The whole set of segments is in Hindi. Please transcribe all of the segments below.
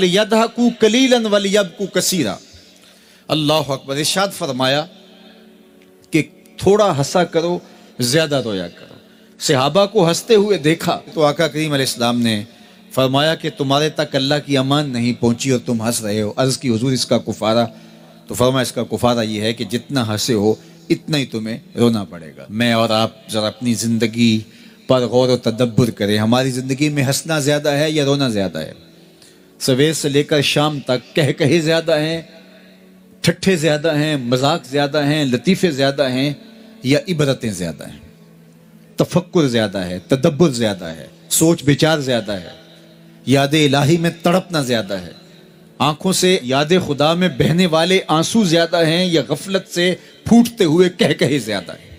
कलीलन वलियबकू कसीरा अल्लाह अकबर इशाद फरमाया कि थोड़ा हंसा करो ज़्यादा रोया करो सिहाबा को हंसते हुए देखा तो आका करीम इस्लाम ने फरमाया कि तुम्हारे तक अल्लाह की अमान नहीं पहुंची और तुम हंस रहे हो अर्ज़ की हजूर इसका कुफारा तो फरमाया इसका कुफारा यह है कि जितना हंसे हो इतना ही तुम्हें रोना पड़ेगा मैं और आप ज़रा अपनी ज़िंदगी पर गौर व तदब्बर करें हमारी ज़िंदगी में हंसना ज़्यादा है या रोना ज़्यादा है सवेर से लेकर शाम तक कह कहे ज्यादा हैं ठट्ठे ज्यादा हैं मजाक ज्यादा हैं लतीफ़े ज्यादा हैं या इबरतें ज्यादा हैं तफक्र ज्यादा है तदब्बर ज्यादा है सोच विचार ज्यादा है याद इलाही में तड़पना ज्यादा है आंखों से याद खुदा में बहने वाले आंसू ज्यादा हैं या गफलत से फूटते हुए कह कहे ज्यादा है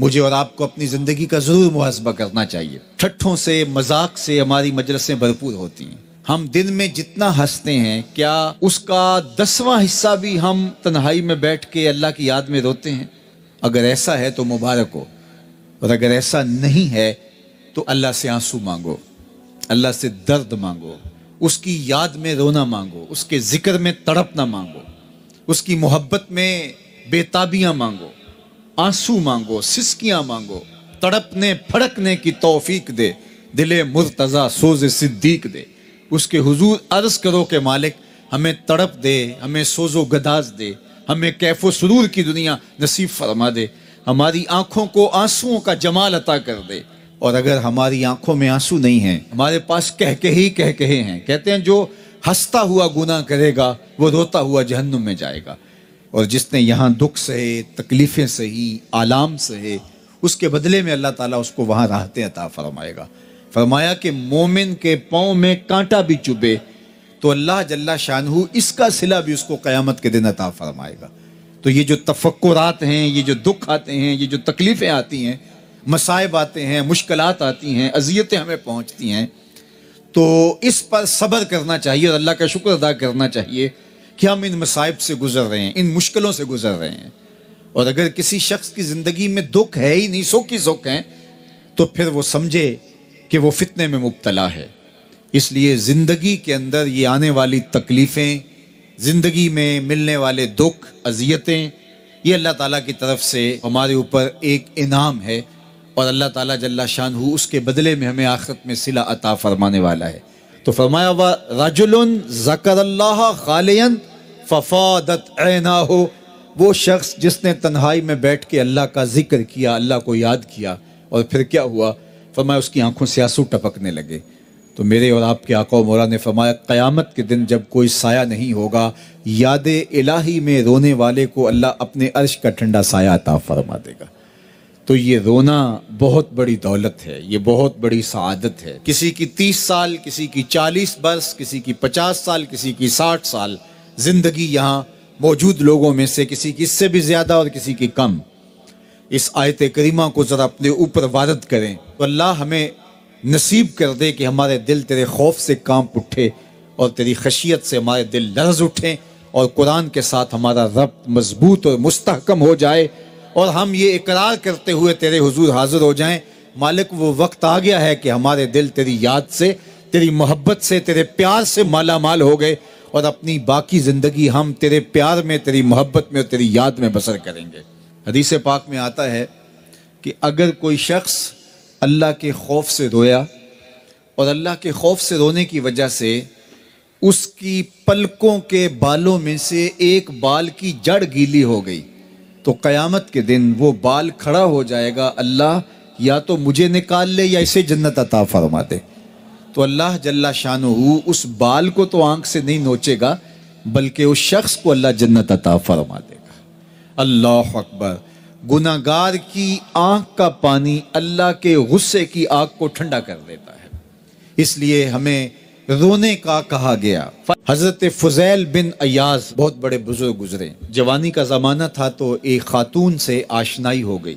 मुझे और आपको अपनी ज़िंदगी का ज़रूर मुहासबा करना चाहिए ठट्ठों से मजाक से हमारी मजलसें भरपूर होती हैं हम दिन में जितना हंसते हैं क्या उसका दसवां हिस्सा भी हम तन्हाई में बैठ के अल्लाह की याद में रोते हैं अगर ऐसा है तो मुबारक हो और अगर ऐसा नहीं है तो अल्लाह से आंसू मांगो अल्लाह से दर्द मांगो उसकी याद में रोना मांगो उसके जिक्र में तड़पना मांगो उसकी मोहब्बत में बेताबियां मांगो आंसू मांगो सिसकियां मांगो तड़पने फड़कने की तोफीक दे दिले मुर्तज़ा सोज सिद्दीक दे उसके हुजूर अर्ज करो के मालिक हमें तड़प दे हमें सोजो गदाज दे हमें कैफो सुरूर की दुनिया नसीब फरमा दे हमारी आंखों को आंसुओं का जमाल अता कर दे और अगर हमारी आंखों में आंसू नहीं हैं हमारे पास कह के ही कह कहे हैं कहते हैं जो हंसता हुआ गुना करेगा वो रोता हुआ जहन्नुम में जाएगा और जिसने यहाँ दुख सहे तकलीफ़ें सही आलाम सहे उसके बदले में अल्लाह ताला उसको वहाँ राहतें अता फरमाएगा फरमाया कि मोमिन के पाँव में कांटा भी चुभे तो अल्लाह जल्ला शाहू इसका सिला भी उसको क़यामत के दिन अता फरमाएगा तो ये जो तफक्रात हैं ये जो दुख आते हैं ये जो तकलीफ़ें आती हैं मसाइब आते हैं मुश्किल आती हैं अजियतें हमें पहुँचती हैं तो इस पर सब्र करना चाहिए और अल्लाह का शुक्र अदा करना चाहिए कि हम इन मसाइब से गुजर रहे हैं इन मुश्किलों से गुजर रहे हैं और अगर किसी शख्स की ज़िंदगी में दुख है ही नहीं सुख ही सुख हैं तो फिर वो समझे कि वो फितने में मुबतला है इसलिए ज़िंदगी के अंदर ये आने वाली तकलीफ़ें ज़िंदगी में मिलने वाले दुख अजियतें ये अल्लाह ताला की तरफ से हमारे ऊपर एक इनाम है और अल्लाह ताला जल्ला शान हु उसके बदले में हमें आखिरत में सिला अता फरमाने वाला है तो फरमाया हुआ राजुल ज़कर खालियन फफादत ऐना हो वो शख्स जिसने तन्हाई में बैठ के अल्लाह का जिक्र किया अल्लाह को याद किया और फिर क्या हुआ फरमाया उसकी आंखों से आंसू टपकने लगे तो मेरे और आपके आका मोरा ने फरमाया क़यामत के दिन जब कोई साया नहीं होगा याद इलाही में रोने वाले को अल्लाह अपने अर्श का ठंडा साया अता फरमा देगा तो ये रोना बहुत बड़ी दौलत है ये बहुत बड़ी सआदत है किसी की तीस साल किसी की चालीस बरस किसी की पचास साल किसी की साठ साल ज़िंदगी यहाँ मौजूद लोगों में से किसी की इससे भी ज़्यादा और किसी की कम इस आयत करीमा को ज़रा अपने ऊपर वारद करें तो अल्लाह हमें नसीब कर दे कि हमारे दिल तेरे खौफ से कांप उठे और तेरी खशियत से हमारे दिल लर्ज उठें और कुरान के साथ हमारा रब मजबूत और मुस्तकम हो जाए और हम ये इकरार करते हुए तेरे हुजूर हाजिर हो जाएं मालिक वो वक्त आ गया है कि हमारे दिल तेरी याद से तेरी मोहब्बत से तेरे प्यार से माला माल हो गए और अपनी बाकी ज़िंदगी हम तेरे प्यार में तेरी मोहब्बत में और तेरी याद में बसर करेंगे हदीस पाक में आता है कि अगर कोई शख्स अल्लाह के खौफ से रोया और अल्लाह के खौफ से रोने की वजह से उसकी पलकों के बालों में से एक बाल की जड़ गीली हो गई तो क़यामत के दिन वो बाल खड़ा हो जाएगा अल्लाह या तो मुझे निकाल ले या इसे जन्नत अता फरमा दे तो अल्लाह जल्ला शान उस बाल को तो आंख से नहीं नोचेगा बल्कि उस शख्स को अल्लाह जन्नत अता फरमा दे अल्लाह अकबर गुनागार की आंख का पानी अल्लाह के गुस्से की आग को ठंडा कर देता है इसलिए हमें रोने का कहा गया हजरत फजैल बिन अयाज बहुत बड़े बुजुर्ग गुजरे जवानी का ज़माना था तो एक खातून से आशनाई हो गई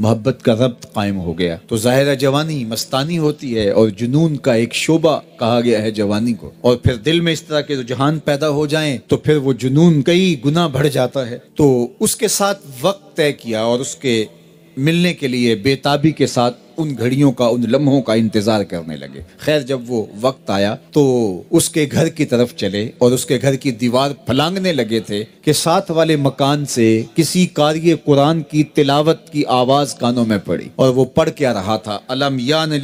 मोहब्बत का रब्त कायम हो गया तो ज़ाहिर जवानी मस्तानी होती है और जुनून का एक शोबा कहा गया है जवानी को और फिर दिल में इस तरह के रुझान पैदा हो जाए तो फिर वो जुनून कई गुना बढ़ जाता है तो उसके साथ वक्त तय किया और उसके मिलने के लिए बेताबी के साथ उन घड़ियों का उन लम्हों का इंतज़ार करने लगे खैर जब वो वक्त आया तो उसके घर की तरफ चले और उसके घर की दीवार फलांगने लगे थे कि साथ वाले मकान से किसी कार्य कुरान की तिलावत की आवाज़ कानों में पड़ी और वो पढ़ क्या रहा था अलम यान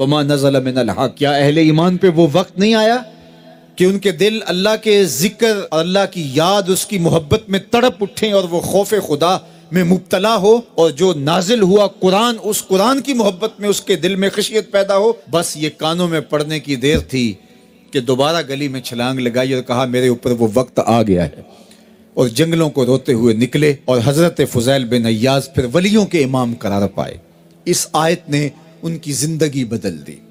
वमा नजल क्या अहले ईमान पे वो वक्त नहीं आया कि उनके दिल अल्लाह के जिक्र और अल्लाह की याद उसकी मोहब्बत में तड़प उठें और वो खौफ खुदा में मुबतला हो और जो नाजिल हुआ कुरान उस कुरान की मोहब्बत में उसके दिल में खशियत पैदा हो बस ये कानों में पड़ने की देर थी कि दोबारा गली में छलांग लगाई और कहा मेरे ऊपर वो वक्त आ गया है और जंगलों को रोते हुए निकले और हज़रत फजैल बिन अयाज फिर वलियों के इमाम करार पाए इस आयत ने उनकी ज़िंदगी बदल दी